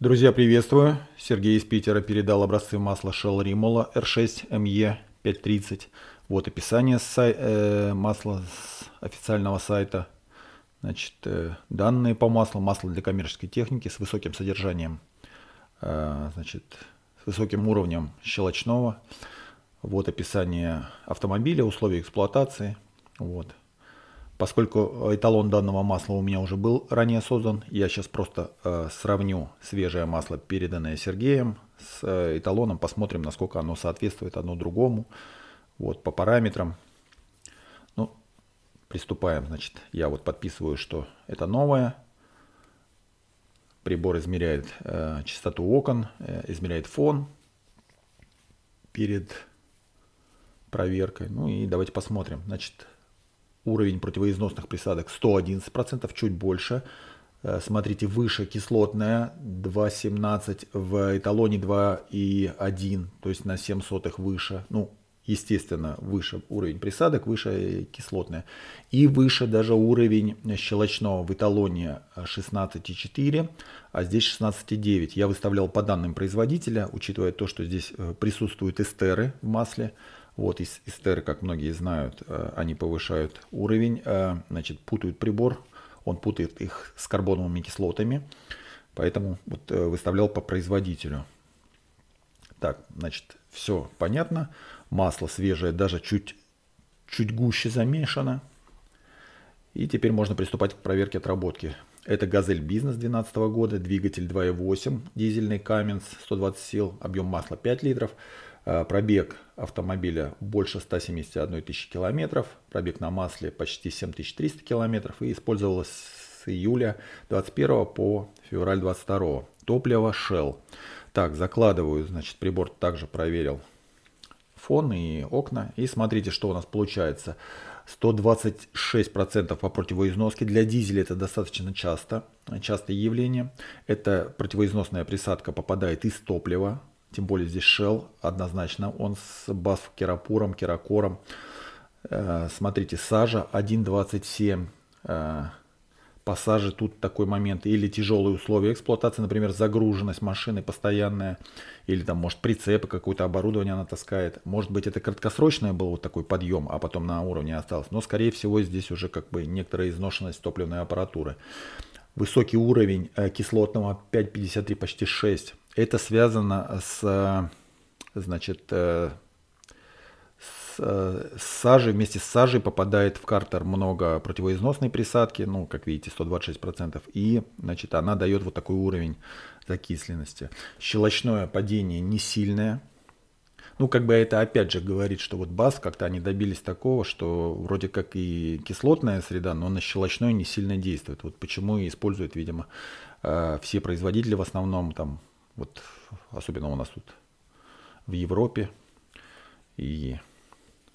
Друзья, приветствую. Сергей из Питера передал образцы масла Shell Rimola R6 ME 530. Вот описание сай- э, масла с официального сайта. Значит, э, данные по маслу. Масло для коммерческой техники с высоким содержанием. Э, значит, с высоким уровнем щелочного. Вот описание автомобиля, условия эксплуатации. Вот. Поскольку эталон данного масла у меня уже был ранее создан, я сейчас просто э, сравню свежее масло, переданное Сергеем, с э, эталоном, посмотрим, насколько оно соответствует одно другому, вот по параметрам. Ну, приступаем, значит, я вот подписываю, что это новое. Прибор измеряет э, частоту окон, э, измеряет фон перед проверкой. Ну и давайте посмотрим. Значит, уровень противоизносных присадок 111%, чуть больше. Э, смотрите, выше кислотная 2,17, в эталоне 2,1, то есть на 7 сотых выше. Ну, естественно, выше уровень присадок, выше кислотная. И выше даже уровень щелочного в эталоне 16,4, а здесь 16,9. Я выставлял по данным производителя, учитывая то, что здесь э, присутствуют эстеры в масле, вот из эстеры, как многие знают, э, они повышают уровень, э, значит, путают прибор, он путает их с карбоновыми кислотами, поэтому вот э, выставлял по производителю. Так, значит, все понятно. Масло свежее, даже чуть, чуть гуще замешано. И теперь можно приступать к проверке отработки. Это «Газель Бизнес» 2012 года, двигатель 2.8, дизельный «Каменс» 120 сил, объем масла 5 литров. Э, пробег автомобиля больше 171 тысячи километров, пробег на масле почти 7300 километров и использовалось с июля 21 по февраль 22. Топливо Shell. Так, закладываю, значит, прибор также проверил фон и окна. И смотрите, что у нас получается. 126% по противоизноске. Для дизеля это достаточно часто, частое явление. Это противоизносная присадка попадает из топлива, тем более здесь Shell однозначно. Он с Басф Керапуром, Керакором. Э, смотрите, сажа 1.27. Э, по саже тут такой момент. Или тяжелые условия эксплуатации, например, загруженность машины постоянная. Или там, может, прицепы, какое-то оборудование она таскает. Может быть, это краткосрочное был вот такой подъем, а потом на уровне осталось. Но, скорее всего, здесь уже как бы некоторая изношенность топливной аппаратуры. Высокий уровень э, кислотного 5,53, почти 6. Это связано с, э, значит, э, с, э, с сажей. Вместе с сажей попадает в картер много противоизносной присадки, ну, как видите, 126%. И, значит, она дает вот такой уровень закисленности. Щелочное падение не сильное. Ну, как бы это опять же говорит, что вот БАС как-то они добились такого, что вроде как и кислотная среда, но на щелочной не сильно действует. Вот почему и используют, видимо, все производители в основном там вот особенно у нас тут в Европе и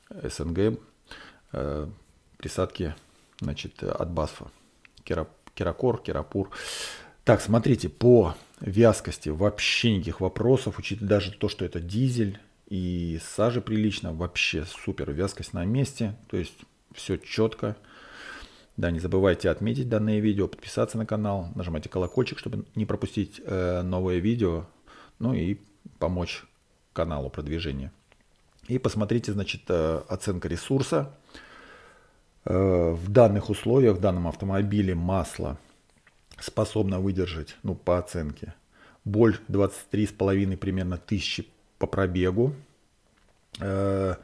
СНГ э, присадки значит, от Басфа. Кера, керакор, Керапур. Так, смотрите, по вязкости вообще никаких вопросов, учитывая даже то, что это дизель и сажа прилично, вообще супер вязкость на месте, то есть все четко. Да, не забывайте отметить данное видео, подписаться на канал, нажимайте колокольчик, чтобы не пропустить э, новые видео, ну и помочь каналу продвижения. И посмотрите, значит, э, оценка ресурса. Э, в данных условиях, в данном автомобиле масло способно выдержать, ну, по оценке, больше 23,5 примерно тысячи по пробегу. Э,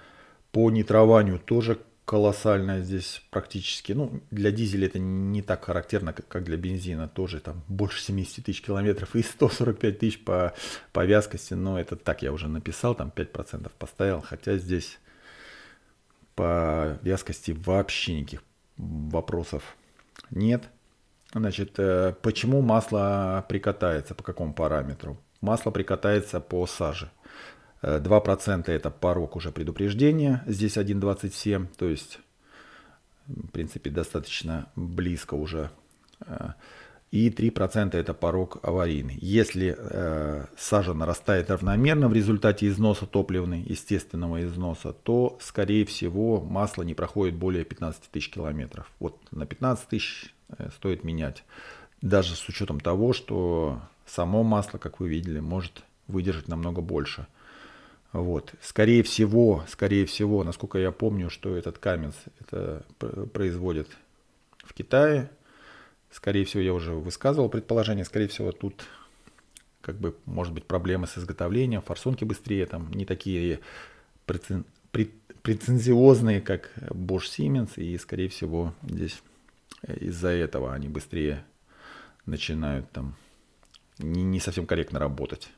по нитрованию тоже колоссальная здесь практически. Ну, для дизеля это не так характерно, как, для бензина. Тоже там больше 70 тысяч километров и 145 тысяч по, по вязкости. Но это так я уже написал, там 5% поставил. Хотя здесь по вязкости вообще никаких вопросов нет. Значит, э, почему масло прикатается, по какому параметру? Масло прикатается по саже. 2% это порог уже предупреждения, здесь 1.27, то есть, в принципе, достаточно близко уже. Э, и 3% это порог аварийный. Если э, сажа нарастает равномерно в результате износа топливный естественного износа, то, скорее всего, масло не проходит более 15 тысяч километров. Вот на 15 тысяч э, стоит менять. Даже с учетом того, что само масло, как вы видели, может выдержать намного больше – вот. Скорее всего, скорее всего, насколько я помню, что этот каменс это производит в Китае. Скорее всего, я уже высказывал предположение, скорее всего, тут как бы может быть проблемы с изготовлением, форсунки быстрее, там не такие прецен... прецензиозные, как Bosch Siemens, и скорее всего здесь э, из-за этого они быстрее начинают там не, не совсем корректно работать.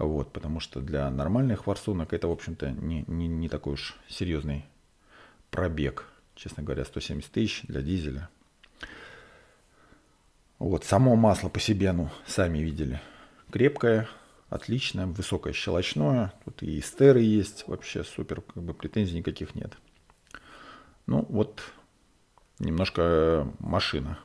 Вот, потому что для нормальных варсунок это, в общем-то, не, не, не такой уж серьезный пробег. Честно говоря, 170 тысяч для дизеля. Вот, само масло по себе, ну, сами видели. Крепкое, отличное, высокое щелочное. Тут и эстеры есть, вообще супер, как бы претензий никаких нет. Ну, вот немножко э, машина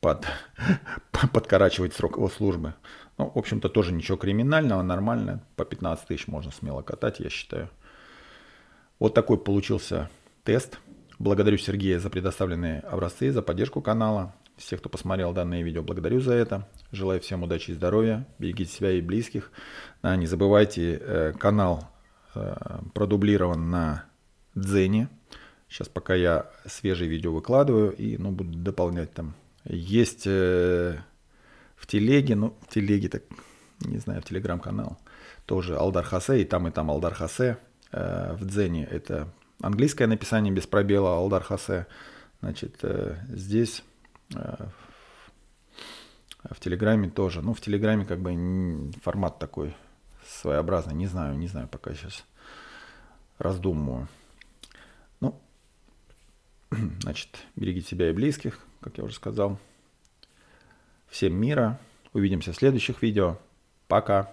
под, подкорачивать срок его службы. Ну, в общем-то, тоже ничего криминального, нормально. По 15 тысяч можно смело катать, я считаю. Вот такой получился тест. Благодарю Сергея за предоставленные образцы, за поддержку канала. Всех, кто посмотрел данное видео, благодарю за это. Желаю всем удачи и здоровья. Берегите себя и близких. А, не забывайте, э, канал э, продублирован на Дзене. Сейчас пока я свежие видео выкладываю и ну, буду дополнять там есть э, в телеге, ну, в телеге, так, не знаю, в телеграм-канал, тоже Алдар Хасе, и там, и там Алдар Хасе. Э, в Дзене это английское написание без пробела Алдар Хасе. Значит, э, здесь в Телеграме тоже. Ну, в Телеграме как бы формат такой своеобразный. Не знаю, не знаю, пока сейчас раздумываю. Ну, значит, берегите себя и близких как я уже сказал. Всем мира. Увидимся в следующих видео. Пока.